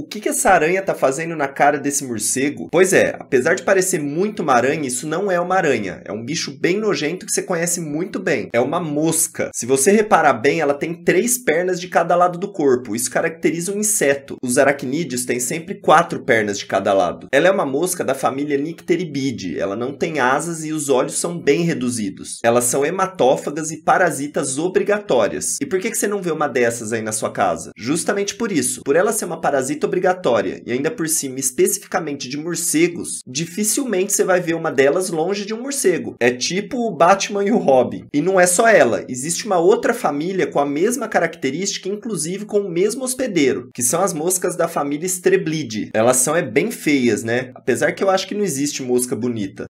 o que, que essa aranha tá fazendo na cara desse morcego? Pois é, apesar de parecer muito uma aranha, isso não é uma aranha. É um bicho bem nojento que você conhece muito bem. É uma mosca. Se você reparar bem, ela tem três pernas de cada lado do corpo. Isso caracteriza um inseto. Os aracnídeos têm sempre quatro pernas de cada lado. Ela é uma mosca da família Nycteribidae. Ela não tem asas e os olhos são bem reduzidos. Elas são hematófagas e parasitas obrigatórias. E por que, que você não vê uma dessas aí na sua casa? Justamente por isso. Por ela ser uma parasita obrigatória, e ainda por cima especificamente de morcegos, dificilmente você vai ver uma delas longe de um morcego. É tipo o Batman e o Robin. E não é só ela, existe uma outra família com a mesma característica, inclusive com o mesmo hospedeiro, que são as moscas da família Streblidae. Elas são é bem feias, né? Apesar que eu acho que não existe mosca bonita.